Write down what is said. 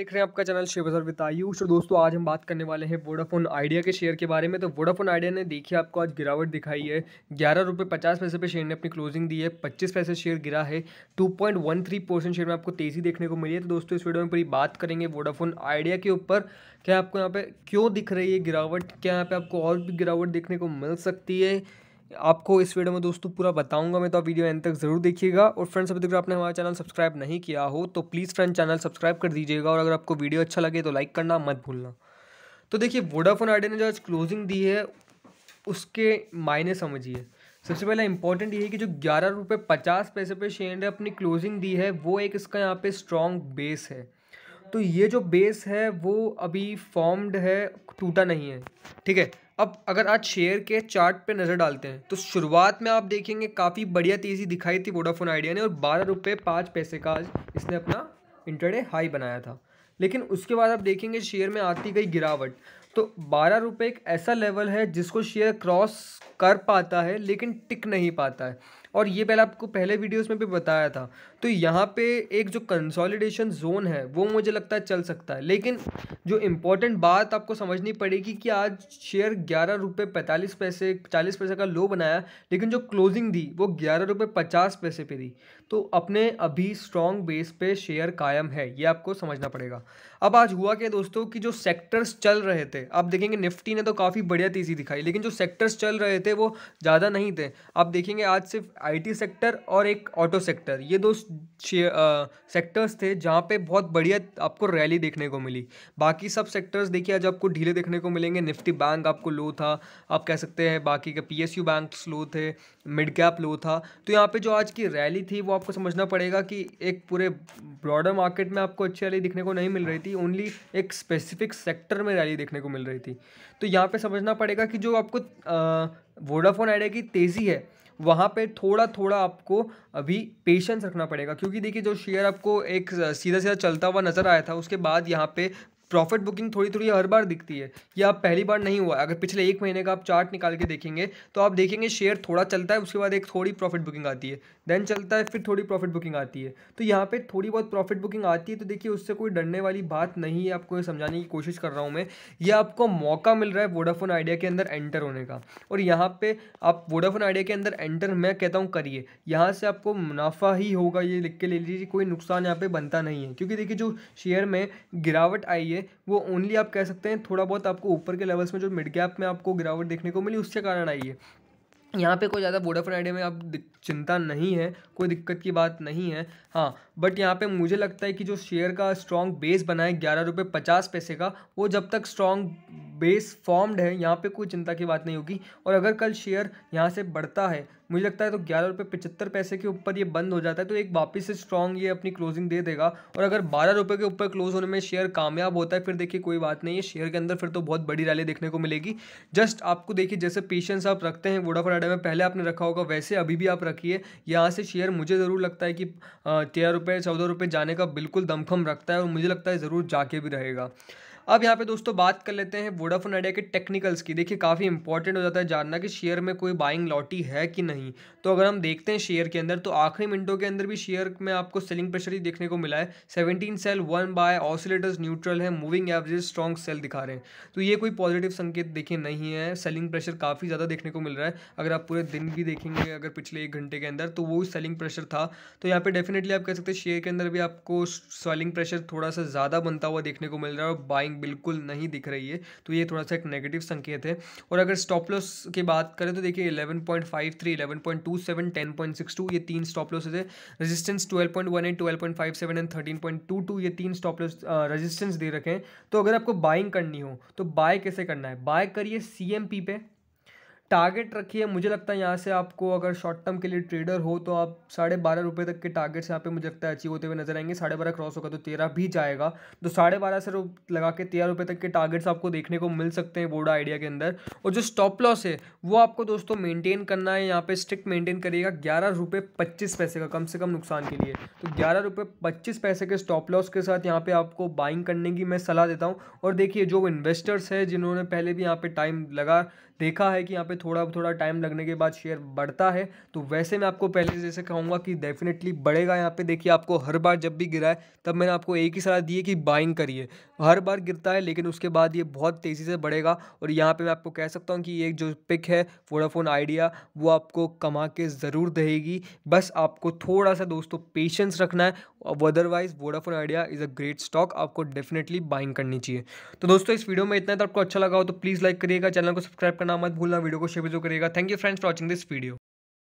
देख रहे हैं आपका channel Shiv sir with Ayush और दोस्तों आज हम बात करने वाले हैं वोडाफोन आइडिया के शेयर के बारे में तो वोडाफोन आइडिया ने देखिए आपको आज गिरावट दिखाई है ग्यारह रुपये पचास पैसे पे शेयर ने अपनी क्लोजिंग दी है पच्चीस पैसे शेयर गिरा है two point one three percent share में आपको तेज़ी देखने को मिली है तो दोस्तों इस वीडियो में पूरी बात करेंगे वोडाफोन आइडिया के ऊपर क्या आपको यहाँ पर क्यों दिख रही है गिरावट क्या यहाँ पर आपको और भी गिरावट देखने को मिल सकती है आपको इस वीडियो में दोस्तों पूरा बताऊंगा मैं तो आप वीडियो एंड तक जरूर देखिएगा और फ्रेंड्स अभी तक आपने हमारा चैनल सब्सक्राइब नहीं किया हो तो प्लीज़ फ्रेंड चैनल सब्सक्राइब कर दीजिएगा और अगर आपको वीडियो अच्छा लगे तो लाइक करना मत भूलना तो देखिए वोडाफोन आइडिया ने जो आज क्लोजिंग दी है उसके मायने समझिए सबसे पहला इंपॉर्टेंट ये है कि जो ग्यारह रुपये पचास पैसे पे शेयर ने अपनी क्लोजिंग दी है वो एक इसका यहाँ पे स्ट्रॉन्ग बेस है तो ये जो बेस है वो अभी फॉर्म्ड है टूटा नहीं है ठीक है अब अगर आज शेयर के चार्ट पे नज़र डालते हैं तो शुरुआत में आप देखेंगे काफ़ी बढ़िया तेज़ी दिखाई थी वोडाफोन आइडिया ने और बारह रुपये पाँच पैसे का आज इसने अपना इंटरडे हाई बनाया था लेकिन उसके बाद आप देखेंगे शेयर में आती गई गिरावट तो बारह रुपये एक ऐसा लेवल है जिसको शेयर क्रॉस कर पाता है लेकिन टिक नहीं पाता है और ये पहले आपको पहले वीडियोस में भी बताया था तो यहाँ पे एक जो कंसोलिडेशन जोन है वो मुझे लगता है चल सकता है लेकिन जो इम्पोर्टेंट बात आपको समझनी पड़ेगी कि आज शेयर ग्यारह रुपये पैंतालीस पैसे चालीस पैसे का लो बनाया लेकिन जो क्लोजिंग दी वो ग्यारह रुपये पचास पैसे पे दी तो अपने अभी स्ट्रॉन्ग बेस पे शेयर कायम है ये आपको समझना पड़ेगा अब आज हुआ क्या दोस्तों कि जो सेक्टर्स चल रहे थे आप देखेंगे निफ्टी ने तो काफ़ी बढ़िया तेज़ी दिखाई लेकिन जो सेक्टर्स चल रहे थे वो ज़्यादा नहीं थे आप देखेंगे आज सिर्फ आईटी सेक्टर और एक ऑटो सेक्टर ये दो सेक्टर्स थे जहाँ पे बहुत बढ़िया आपको रैली देखने को मिली बाकी सब सेक्टर्स देखिए आज आपको ढीले देखने को मिलेंगे निफ्टी बैंक आपको लो था आप कह सकते हैं बाकी के पीएसयू बैंक लो थे मिड कैप लो था तो यहाँ पे जो आज की रैली थी वो आपको समझना पड़ेगा कि एक पूरे ब्रॉडर मार्केट में आपको अच्छी रैली देखने को नहीं मिल रही थी ओनली एक स्पेसिफिक सेक्टर में रैली देखने को मिल रही थी तो यहाँ पर समझना पड़ेगा कि जो आपको वोडाफोन आइडिया की तेज़ी है वहाँ पे थोड़ा थोड़ा आपको अभी पेशेंस रखना पड़ेगा क्योंकि देखिए जो शेयर आपको एक सीधा सीधा चलता हुआ नज़र आया था उसके बाद यहाँ पे प्रॉफिट बुकिंग थोड़ी थोड़ी हर बार दिखती है ये आप पहली बार नहीं हुआ अगर पिछले एक महीने का आप चार्ट निकाल के देखेंगे तो आप देखेंगे शेयर थोड़ा चलता है उसके बाद एक थोड़ी प्रॉफिट बुकिंग आती है देन चलता है फिर थोड़ी प्रॉफिट बुकिंग आती है तो यहाँ पर थोड़ी बहुत प्रॉफिट बुकिंग आती है तो देखिए उससे कोई डरने वाली बात नहीं है आपको समझाने की कोशिश कर रहा हूँ मैं ये आपको मौका मिल रहा है वोडाफोन आइडिया के अंदर एंटर होने का और यहाँ पर आप वोडाफोन आइडिया के अंदर एंटर मैं कहता हूँ करिए यहाँ से आपको मुनाफा ही होगा ये लिख के ले लीजिए कोई नुकसान यहाँ पर बनता नहीं है क्योंकि देखिए जो शेयर में गिरावट आई है थे वो ओनली आप कह सकते हैं थोड़ा बहुत आपको ऊपर के लेवल्स में जो मिड गैप में आपको गिरावट देखने को मिली उसके कारण आई है यहाँ पे कोई ज़्यादा वोडाफोन आइडिया में आप चिंता नहीं है कोई दिक्कत की बात नहीं है हाँ बट यहाँ पे मुझे लगता है कि जो शेयर का स्ट्रॉन्ग बेस बना है ग्यारह रुपये पचास पैसे का वो जब तक स्ट्रॉन्ग बेस फॉर्म्ड है यहाँ पे कोई चिंता की बात नहीं होगी और अगर कल शेयर यहाँ से बढ़ता है मुझे लगता है तो ग्यारह रुपये पचहत्तर पैसे के ऊपर ये बंद हो जाता है तो एक वापस से स्ट्रॉन्ग ये अपनी क्लोजिंग दे देगा और अगर बारह रुपये के ऊपर क्लोज होने में शेयर कामयाब होता है फिर देखिए कोई बात नहीं है शेयर के अंदर फिर तो बहुत बड़ी रैली देखने को मिलेगी जस्ट आपको देखिए जैसे पेशेंस आप रखते हैं वोडाफोन आइडिया में पहले आपने रखा होगा वैसे अभी भी आप रखिए यहाँ से शेयर मुझे ज़रूर लगता है कि तेरह रुपये चौदह रुपये जाने का बिल्कुल दमखम रखता है और मुझे लगता है ज़रूर जाके भी रहेगा अब यहाँ पे दोस्तों बात कर लेते हैं वोडाफोन आइडिया के टेक्निकल्स की देखिए काफ़ी इंपॉर्टेंट हो जाता है जानना कि शेयर में कोई बाइंग लॉटी है कि नहीं तो अगर हम देखते हैं शेयर के अंदर तो आखिरी मिनटों के अंदर भी शेयर में आपको सेलिंग प्रेशर ही देखने को मिला है seventeen sell one buy oscillators neutral है मूविंग एवरेज स्ट्रॉन्ग सेल दिखा रहे हैं तो ये कोई पॉजिटिव संकेत देखे नहीं है सेलिंग प्रेशर काफ़ी ज़्यादा देखने को मिल रहा है अगर आप पूरे दिन भी देखेंगे अगर पिछले एक घंटे के अंदर तो वो सेलिंग प्रेशर था तो यहाँ पर डेफिनेटली आप कह सकते हैं शेयर के अंदर भी आपको सेलिंग प्रेशर थोड़ा सा ज़्यादा बनता हुआ देखने को मिल रहा है और बाइंग बिल्कुल नहीं दिख रही है तो ये थोड़ा सा एक नेगेटिव संकेत है और अगर स्टॉप लॉस की बात करें तो देखिए 11.53, 11.27, 10.62 ये तीन स्टॉप लॉसेज है रजिस्टेंस रेजिस्टेंस 12.18, 12.57 एंड 13.22 ये तीन स्टॉप लॉस रजिस्टेंस दे रखे हैं तो अगर आपको बाइंग करनी हो तो बाय कैसे करना है बाय करिए सी पे टारगेट रखिए मुझे लगता है यहाँ से आपको अगर शॉर्ट टर्म के लिए ट्रेडर हो तो आप साढ़े बारह रुपये तक के टारगेट्स यहाँ पे मुझे लगता है अचीव होते हुए नजर आएंगे साढ़े बारह क्रॉस होगा तो तेरह भी जाएगा तो साढ़े बारह से लगा के तेरह रुपये तक के टारगेट्स आपको देखने को मिल सकते हैं बोडा आइडिया के अंदर और जो स्टॉप लॉस है वो आपको दोस्तों मेनटेन करना है यहाँ पर स्ट्रिक्ट मेनटेन करिएगा ग्यारह रुपये पच्चीस पैसे का कम से कम नुकसान के लिए तो ग्यारह रुपये पच्चीस पैसे के स्टॉप लॉस के साथ यहाँ पर आपको बाइंग करने की मैं सलाह देता हूँ और देखिए जो इन्वेस्टर्स है जिन्होंने पहले भी यहाँ पर टाइम लगा देखा है कि यहाँ पे थोड़ा थोड़ा टाइम लगने के बाद शेयर बढ़ता है तो वैसे मैं आपको पहले जैसे कहूँगा कि डेफिनेटली बढ़ेगा यहाँ पे देखिए आपको हर बार जब भी गिरा है तब मैंने आपको एक ही सलाह दी है कि बाइंग करिए हर बार गिरता है लेकिन उसके बाद ये बहुत तेज़ी से बढ़ेगा और यहाँ पर मैं आपको कह सकता हूँ कि ये जो पिक है वोडाफोन आइडिया वो आपको कमा के ज़रूर देगी बस आपको थोड़ा सा दोस्तों पेशेंस रखना है otherwise Vodafone Idea is a great stock आपको डेफिनेटली बाइंग करनी चाहिए तो दोस्तों इस वीडियो में इतना तो आपको अच्छा लगा हो तो प्लीज़ लाइक करिएगा चैनल को सब्सक्राइब करना मत भूलना वीडियो को शेयर जो करिएगा thank you friends for watching this video